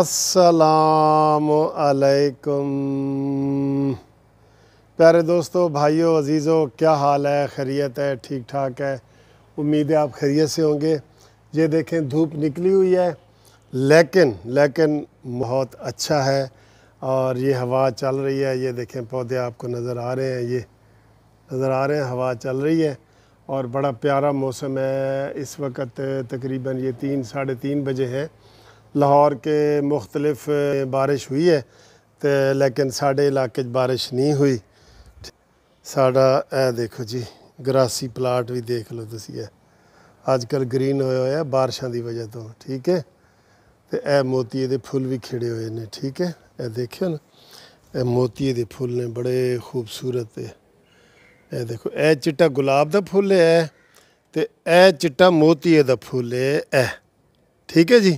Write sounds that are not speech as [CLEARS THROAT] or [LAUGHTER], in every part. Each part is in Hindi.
असलकुम प्यारे दोस्तों भाइयों अज़ीज़ों क्या हाल है खैरियत है ठीक ठाक है उम्मीद है आप खैरियत से होंगे ये देखें धूप निकली हुई है लेकिन लेकिन बहुत अच्छा है और ये हवा चल रही है ये देखें पौधे आपको नज़र आ रहे हैं ये नज़र आ रहे हैं हवा चल रही है और बड़ा प्यारा मौसम है इस वक्त तकरीबन ये तीन साढ़े तीन बजे है लाहौर के मुख्तलिफ बारिश हुई है तो लेकिन साढ़े इलाके बारिश नहीं हुई साढ़ा ए देखो जी ਗਰਾਸੀ ਪਲਾਟ ਵੀ ਦੇਖ ਲਓ ਤੁਸੀਂ ਇਹ ਅੱਜ ਕੱਲ ਗ੍ਰੀਨ ਹੋਇਆ ਹੋਇਆ ਬਾਰਿਸ਼ਾਂ ਦੀ ਵਜ੍ਹਾ ਤੋਂ ਠੀਕ ਹੈ ਤੇ ਇਹ ਮੋਤੀਏ ਦੇ ਫੁੱਲ ਵੀ ਖਿੜੇ ਹੋਏ ਨੇ ਠੀਕ ਹੈ ਇਹ ਦੇਖਿਓ ਨਾ ਇਹ ਮੋਤੀਏ ਦੇ ਫੁੱਲ ਨੇ ਬੜੇ ਖੂਬਸੂਰਤ ਹੈ ਇਹ ਦੇਖੋ ਇਹ ਚਿੱਟਾ ਗੁਲਾਬ ਦਾ ਫੁੱਲ ਹੈ ਤੇ ਇਹ ਚਿੱਟਾ ਮੋਤੀਏ ਦਾ ਫੁੱਲ ਹੈ ਇਹ ਠੀਕ ਹੈ ਜੀ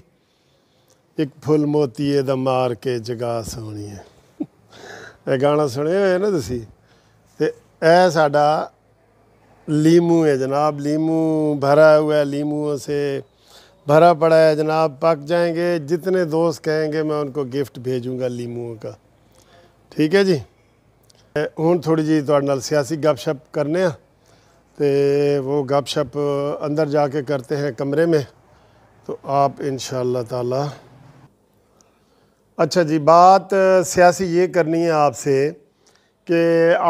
एक फुल ਮੋਤੀਏ ਦਾ मार के जगा सोनी है यह ਗਾਣਾ सुने हुए ना ਤੁਸੀਂ ਤੇ ਇਹ ਸਾਡਾ लीमू है जनाब लीमू भरा हुआ है लीमुओं से भरा पड़ा है जनाब पक जाएंगे जितने दोस्त कहेंगे मैं उनको गिफ्ट भेजूंगा लीमुओं का ठीक है जी हूँ थोड़ी जी थोड़े सियासी गपशप करने हैं तो वो गपशप अंदर जाके करते हैं कमरे में तो आप इन ताला अच्छा जी बात सियासी ये करनी है आपसे कि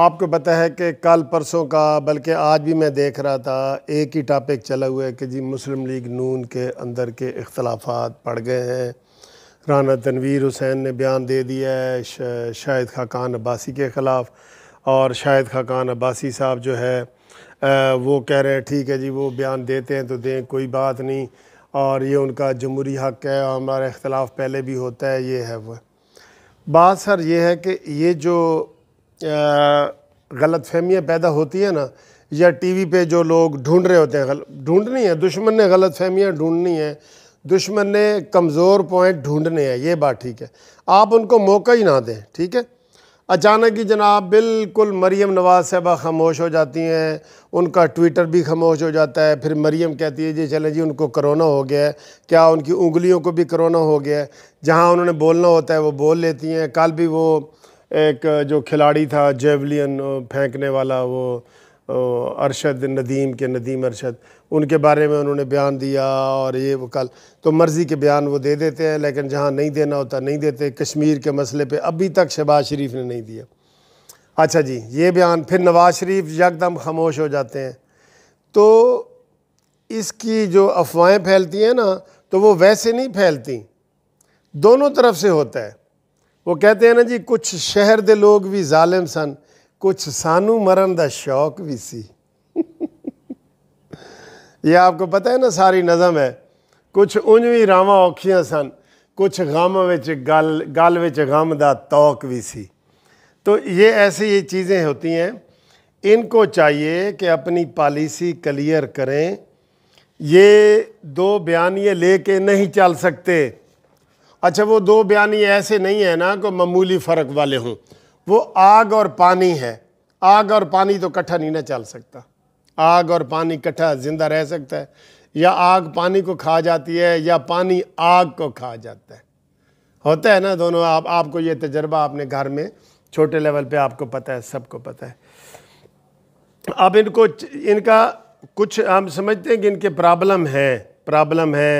आपको पता है कि कल परसों का बल्कि आज भी मैं देख रहा था एक ही टॉपिक चला हुआ है कि जी मुस्लिम लीग नून के अंदर के इख्तलाफात पड़ गए हैं राना तनवीर हुसैन ने बयान दे दिया है शाहिद खाकान अब्बासी के ख़िलाफ़ और शाहिद खाकान अब्बासी साहब जो है आ, वो कह रहे हैं ठीक है जी वो बयान देते हैं तो दें कोई बात नहीं और ये उनका जमहूरी हक है और हमारा इख्तलाफ पहले भी होता है ये है वह बात सर ये है कि ये जो गलत फहमियाँ पैदा होती हैं ना या टी वी पर जो लोग ढूँढ रहे होते हैं ढूँढनी है दुश्मन ने गलत फहमियाँ ढूँढनी है दुश्मन ने कमज़ोर पॉइंट ढूँढने हैं ये बात ठीक है आप उनको मौका ही ना दें ठीक है अचानक ही जनाब बिल्कुल मरीम नवाज़ साहबा खामोश हो जाती हैं उनका ट्विटर भी खामोश हो जाता है फिर मरीम कहती है जी चले जी उनको करोना हो गया है क्या उनकी उंगलियों को भी करोना हो गया है जहाँ उन्होंने बोलना होता है वो बोल लेती हैं कल भी वो एक जो खिलाड़ी था जेवलियन फेंकने वाला वो अरशद नदीम के नदीम अरशद उनके बारे में उन्होंने बयान दिया और ये वो कल तो मर्ज़ी के बयान वो दे देते हैं लेकिन जहाँ नहीं देना होता नहीं देते कश्मीर के मसले पे अभी तक शहबाज शरीफ ने नहीं दिया अच्छा जी ये बयान फिर नवाज शरीफ यकदम खामोश हो जाते हैं तो इसकी जो अफवाहें फैलती हैं ना तो वो वैसे नहीं फैलती दोनों तरफ से होता है वो कहते हैं ना जी कुछ शहर के लोग भी ालिम सन कुछ सानू मरण का शौक भी सी ये आपको पता है ना सारी नज़म है कुछ उंज भी राव औखिया सन कुछ गम गल गल गम का तोक भी सी तो ये ऐसी ये चीज़ें होती हैं इनको चाहिए कि अपनी पॉलिसी क्लियर करें ये दो बयानिए ले के नहीं चल सकते अच्छा वो दो बयानिए ऐसे नहीं है ना कि मामूली फ़र्क वाले हों वो आग और पानी है आग और पानी तो इकट्ठा नहीं ना चल सकता आग और पानी इकट्ठा ज़िंदा रह सकता है या आग पानी को खा जाती है या पानी आग को खा जाता है होता है ना दोनों आप आपको ये तजर्बा आपने घर में छोटे लेवल पे आपको पता है सबको पता है अब इनको इनका कुछ हम समझते हैं कि इनके प्रॉब्लम हैं प्रॉब्लम है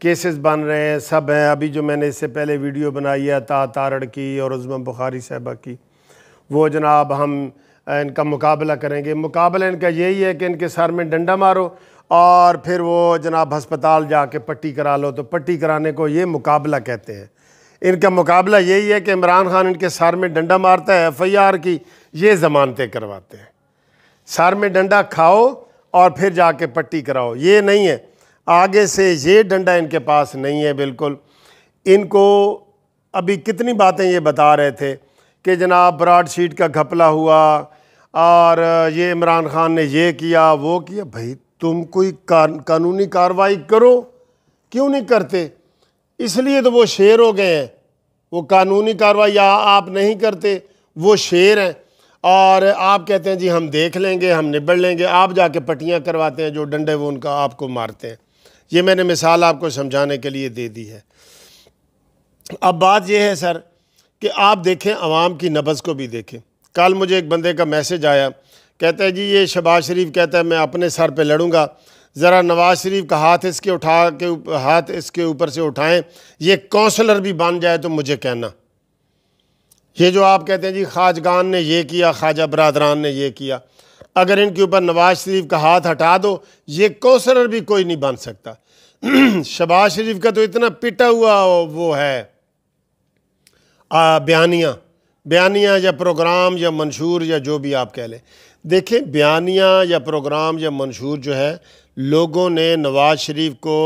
केसेस बन रहे हैं सब हैं अभी जो मैंने इससे पहले वीडियो बनाई है ता तारड़ की और उज़मा बुखारी साहबा की वो जनाब हम इनका मुकाबला करेंगे मुकाबला इनका यही है कि इनके सर में डंडा मारो और फिर वो जनाब हस्पताल जाके पट्टी करा लो तो पट्टी कराने को ये मुकाबला कहते हैं इनका मुकाबला यही है कि इमरान खान इनके सर में डंडा मारता है एफ आई आर की ये ज़मानतें करवाते हैं सर में डंडा खाओ और फिर जाके पट्टी कराओ ये नहीं है आगे से ये डंडा इनके पास नहीं है बिल्कुल इनको अभी कितनी बातें ये बता रहे थे कि जनाब ब्रॉड शीट का घपला हुआ और ये इमरान खान ने ये किया वो किया भाई तुम कोई कानूनी कार्रवाई करो क्यों नहीं करते इसलिए तो वो शेर हो गए हैं वो कानूनी कार्रवाई आप नहीं करते वो शेर हैं और आप कहते हैं जी हम देख लेंगे हम निबड़ लेंगे आप जाके पट्टियाँ करवाते हैं जो डंडे वो उनका आपको मारते हैं ये मैंने मिसाल आपको समझाने के लिए दे दी है अब बात यह है सर कि आप देखें आवाम की नब्ज़ को भी देखें कल मुझे एक बंदे का मैसेज आया कहता है जी ये शबाज शरीफ कहता है मैं अपने सर पे लड़ूंगा ज़रा नवाज शरीफ का हाथ इसके उठा के हाथ इसके ऊपर से उठाएं ये काउंसलर भी बन जाए तो मुझे कहना ये जो आप कहते हैं जी खाजगान ने ये किया ख्वाजा बरदरान ने ये किया अगर इनके ऊपर नवाज शरीफ का हाथ हटा दो ये कौंसलर भी कोई नहीं बन सकता [CLEARS THROAT] शबाज शरीफ का तो इतना पिटा हुआ वो है बयानियाँ बयानियाँ या प्रोग्राम या मंशूर या जो भी आप कह लें देखें बयानियाँ या प्रोग्राम या मंशूर जो है लोगों ने नवाज़ शरीफ को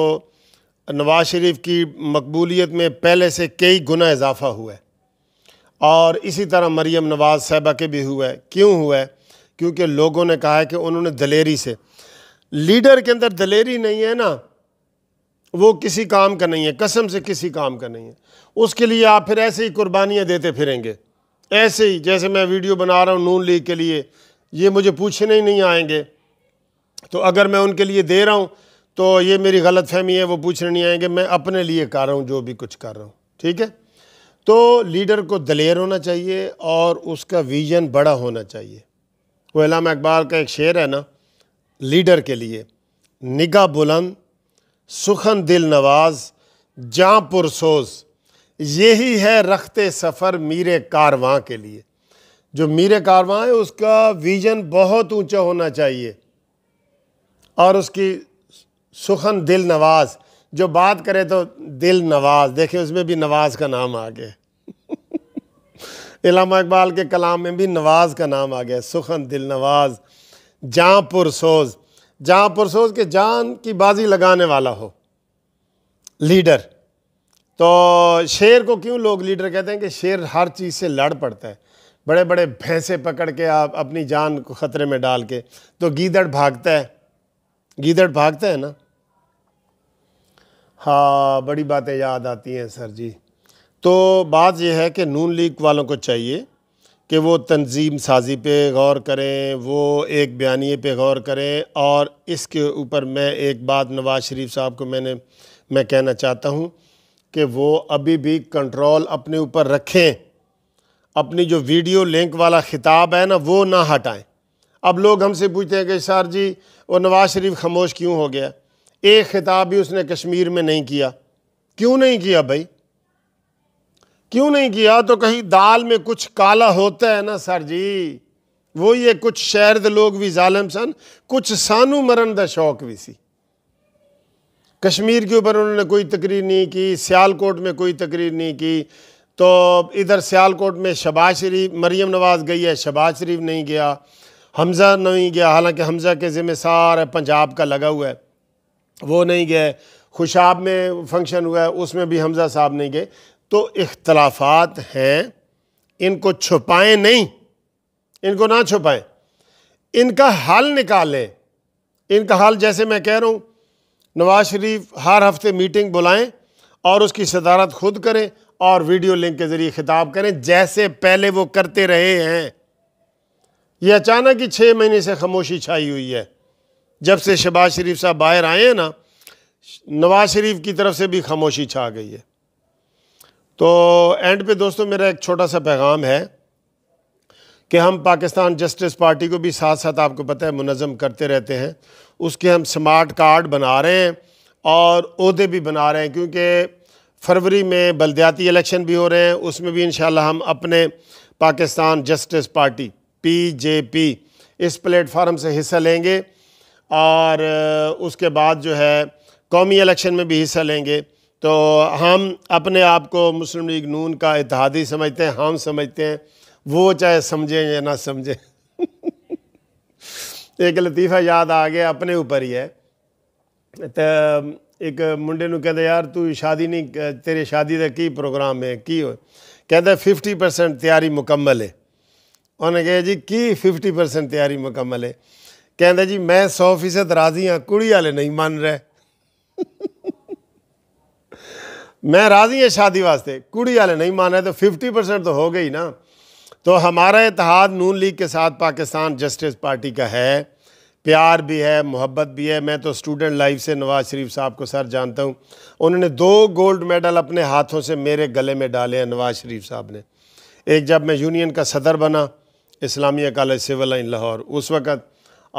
नवाज़ शरीफ की मकबूलीत में पहले से कई गुना इजाफ़ा हुआ है और इसी तरह मरीम नवाज़ साहबा के भी हुआ है क्यों हुआ है क्योंकि लोगों ने कहा है कि उन्होंने दलेरी से लीडर के अंदर दलेरी नहीं है ना वो किसी काम का नहीं है कसम से किसी काम का नहीं है उसके लिए आप फिर ऐसे ही कुर्बानियाँ देते फिरेंगे ऐसे ही जैसे मैं वीडियो बना रहा हूँ नून लीग के लिए ये मुझे पूछने ही नहीं आएंगे तो अगर मैं उनके लिए दे रहा हूँ तो ये मेरी गलत फहमी है वो पूछने नहीं आएंगे मैं अपने लिए कर रहा हूँ जो भी कुछ कर रहा हूँ ठीक है तो लीडर को दलेर होना चाहिए और उसका विजन बड़ा होना चाहिए वो इलाम इकबाल का एक शेर है ना लीडर के लिए निगाह बुलंद सुखन दिल नवाज जाँ पुरसोज यही है रखते सफ़र मीर कारवां के लिए जो मीर कारवां है उसका विजन बहुत ऊंचा होना चाहिए और उसकी सुखन दिल नवाज जो बात करे तो दिल नवाज देखिए उसमें भी नवाज का नाम आ गया इलामा इकबाल के कलाम में भी नवाज का नाम आ गया सुखन दिल नवाज जाँ पुरसोज़ जहाँ पुरसोज के जान की बाजी लगाने वाला हो लीडर तो शेर को क्यों लोग लीडर कहते हैं कि शेर हर चीज़ से लड़ पड़ता है बड़े बड़े भैंसे पकड़ के आप अपनी जान को ख़तरे में डाल के तो गीदड़ भागता है गीदड़ भागता है ना हाँ बड़ी बातें याद आती हैं सर जी तो बात यह है कि नून लीग वालों को चाहिए कि वो तंजीम साजी पे गौर करें वो एक बयानी पे गौर करें और इसके ऊपर मैं एक बात नवाज़ शरीफ साहब को मैंने मैं कहना चाहता हूँ कि वो अभी भी कंट्रोल अपने ऊपर रखें अपनी जो वीडियो लिंक वाला ख़िताब है ना वो ना हटाएं अब लोग हमसे पूछते हैं कि सर जी वो नवाज़ शरीफ खामोश क्यों हो गया एक ख़िताब भी उसने कश्मीर में नहीं किया क्यों नहीं किया भाई क्यों नहीं किया तो कहीं दाल में कुछ काला होता है ना सर जी वो ये कुछ के लोग भी जालम सन कुछ सानू मरण का शौक भी सी कश्मीर के ऊपर उन्होंने कोई तकरीर नहीं की सियालकोट में कोई तकरीर नहीं की तो इधर सियालकोट में शबाज शरीफ मरियम नवाज़ गई है शबाज शरीफ नहीं गया हमज़ा नहीं गया हालांकि हमज़ा के ज़िम्मे सारा पंजाब का लगा हुआ है वो नहीं गए खुशाब में फंक्शन हुआ है उसमें भी हमज़ा साहब नहीं गए तो इख्तलाफात हैं इनको छुपाएं नहीं इनको ना छुपाएं इनका हल निकालें इनका हल जैसे मैं कह रहा हूँ नवाज शरीफ हर हफ्ते मीटिंग बुलाएं और उसकी सदारत खुद करें और वीडियो लिंक के ज़रिए खिताब करें जैसे पहले वो करते रहे हैं ये अचानक ही छः महीने से खामोशी छाई हुई है जब से शहबाज शरीफ साहब बाहर आए हैं ना नवाज शरीफ की तरफ से भी खामोशी छा गई है तो एंड पे दोस्तों मेरा एक छोटा सा पैगाम है कि हम पाकिस्तान जस्टिस पार्टी को भी साथ साथ आपको पता है मुनज़म करते रहते हैं उसके हम स्मार्ट कार्ड बना रहे हैं और अहदे भी बना रहे हैं क्योंकि फरवरी में बलदियाती इलेक्शन भी हो रहे हैं उसमें भी इन हम अपने Pakistan Justice Party P J P इस प्लेटफार्म से हिस्सा लेंगे और उसके बाद जो है कौमी इलेक्शन में भी हिस्सा लेंगे तो हम अपने आप को मुस्लिम लीग नून का इतिहादी समझते हैं हम समझते हैं वो चाहे समझें या ना समझें [LAUGHS] एक लतीफ़ा याद आ गया अपने ऊपर ही है तो एक मुंडे न कहते यार तू शादी नहीं तेरे शादी का की प्रोग्राम है की हो कहते फिफ्टी परसेंट तैयारी मुकम्मल है उन्हें कहा जी की फिफ्टी परसेंट तैयारी मुकम्मल है कहते जी मैं सौ फीसद राजी हाँ कुड़ी वाले नहीं मान रहे मैं राज़ी है शादी वास्ते कुड़ी वाले नहीं माना तो फिफ्टी परसेंट तो हो गई ना तो हमारा इतिहाद नून लीग के साथ पाकिस्तान जस्टिस पार्टी का है प्यार भी है मोहब्बत भी है मैं तो स्टूडेंट लाइफ से नवाज़ शरीफ साहब को सर जानता हूँ उन्होंने दो गोल्ड मेडल अपने हाथों से मेरे गले में डाले हैं नवाज़ शरीफ साहब ने एक जब मैं यूनियन का सदर बना Islamia College Civil Line Lahore उस वक़्त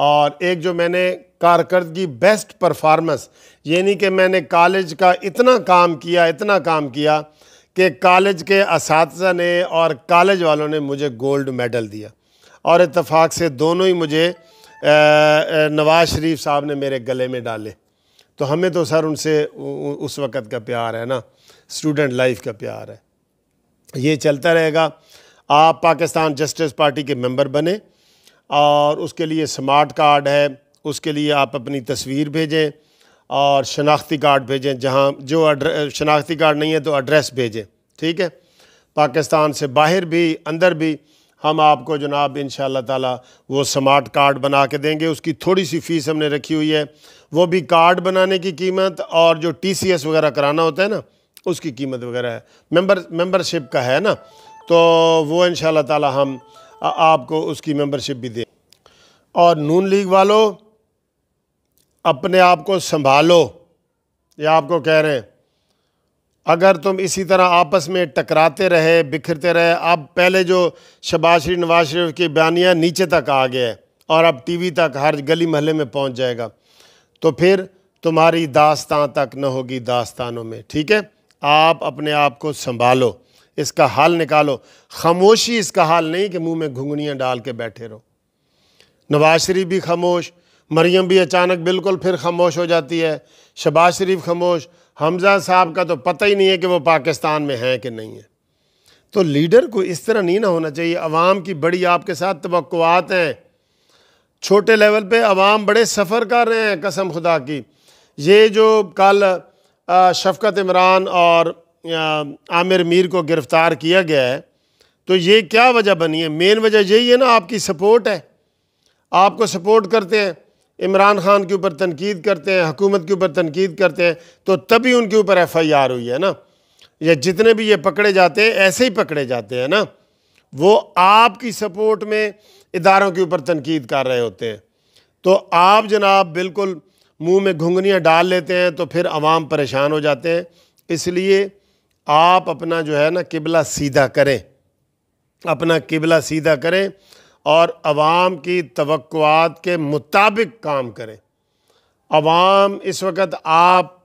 और एक जो मैंने कारकर्दगी बेस्ट परफार्मेंस यानी कि मैंने कॉलेज का इतना काम किया इतना काम किया कि कॉलेज के इस ने और कॉलेज वालों ने मुझे गोल्ड मेडल दिया और इतफ़ाक़ से दोनों ही मुझे नवाज़ शरीफ साहब ने मेरे गले में डाले तो हमें तो सर उनसे उस वक़्त का प्यार है ना स्टूडेंट लाइफ का प्यार है ये चलता रहेगा आप पाकिस्तान जस्टिस पार्टी के मेंबर बने और उसके लिए स्मार्ट कार्ड है उसके लिए आप अपनी तस्वीर भेजें और शनाख्ती कार्ड भेजें जहाँ जो शनाख्ती कार्ड नहीं है तो एड्रेस भेजें ठीक है पाकिस्तान से बाहर भी अंदर भी हम आपको जनाब इन ताला वो स्मार्ट कार्ड बना के देंगे उसकी थोड़ी सी फ़ीस हमने रखी हुई है वो भी कार्ड बनाने की कीमत और जो टी सी एस वगैरह कराना होता है ना उसकी कीमत वगैरह है मेंबर मेंबरशिप का है ना तो वो इन ताला हम आपको उसकी मेंबरशिप भी दें और नून लीग वालों अपने आप को संभालो ये आपको कह रहे हैं अगर तुम इसी तरह आपस में टकराते रहे बिखरते रहे अब पहले जो शबाज शरीफ नवाज शरीफ की बयानियाँ नीचे तक आ गया और अब टीवी तक हर गली महल में पहुंच जाएगा तो फिर तुम्हारी दास्तान तक न होगी दास्तानों में ठीक है आप अपने आप को संभालो इसका हाल निकालो खामोशी इसका हाल नहीं कि मुंह में घुंगनियाँ डाल के बैठे रहो नवाज शरीफ भी खामोश मरियम भी अचानक बिल्कुल फिर खामोश हो जाती है शबाज शरीफ खामोश हमजा साहब का तो पता ही नहीं है कि वो पाकिस्तान में हैं कि नहीं है तो लीडर को इस तरह नहीं ना होना चाहिए अवाम की बड़ी आपके साथ तो हैं छोटे लेवल पे अवाम बड़े सफ़र कर रहे हैं कसम खुदा की ये जो कल शफकत इमरान और आमिर मीर को गिरफ़्तार किया गया है तो ये क्या वजह बनी है मेन वजह यही है ना आपकी सपोर्ट है आपको सपोर्ट करते हैं इमरान खान के ऊपर तनकीद करते हैं हकूमत के ऊपर तनकीद करते हैं तो तभी उनके ऊपर एफ़ आई आर हुई है ना या जितने भी ये पकड़े जाते हैं ऐसे ही पकड़े जाते हैं ना वो आपकी सपोर्ट में इदारों के ऊपर तनकीद कर रहे होते हैं तो आप जनाब बिल्कुल मुंह में घुंगनियाँ डाल लेते हैं तो फिर आवाम परेशान हो जाते हैं इसलिए आप अपना जो है ना किबला सीधा करें अपना किबला सीधा करें और आवाम की तवक़ात के मुताबिक काम करें आवाम इस वक्त आप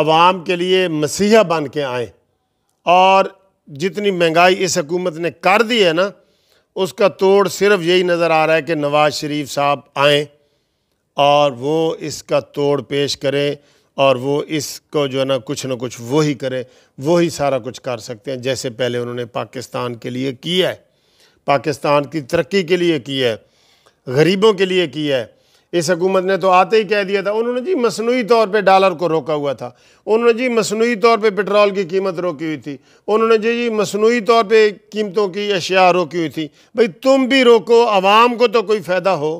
आवाम के लिए मसीहा बन के आए और जितनी महंगाई इस हकूमत ने कर दी है ना उसका तोड़ सिर्फ यही नज़र आ रहा है कि नवाज़ शरीफ साहब आएँ और वो इसका तोड़ पेश करें और वो इसको जो है ना कुछ ना कुछ वही करें वही सारा कुछ कर सकते हैं जैसे पहले उन्होंने पाकिस्तान के लिए किया है पाकिस्तान की तरक्की के लिए की है गरीबों के लिए की है इस हकूमत ने तो आते ही कह दिया था उन्होंने जी मसनू तौर पर डॉलर को रोका हुआ था उन्होंने जी मसनू तौर पर पेट्रोल की कीमत रोकी हुई थी उन्होंने जी जी मसनू तौर पर कीमतों की अशिया रोकी हुई थी भाई तुम भी रोको आवाम को तो कोई फ़ायदा हो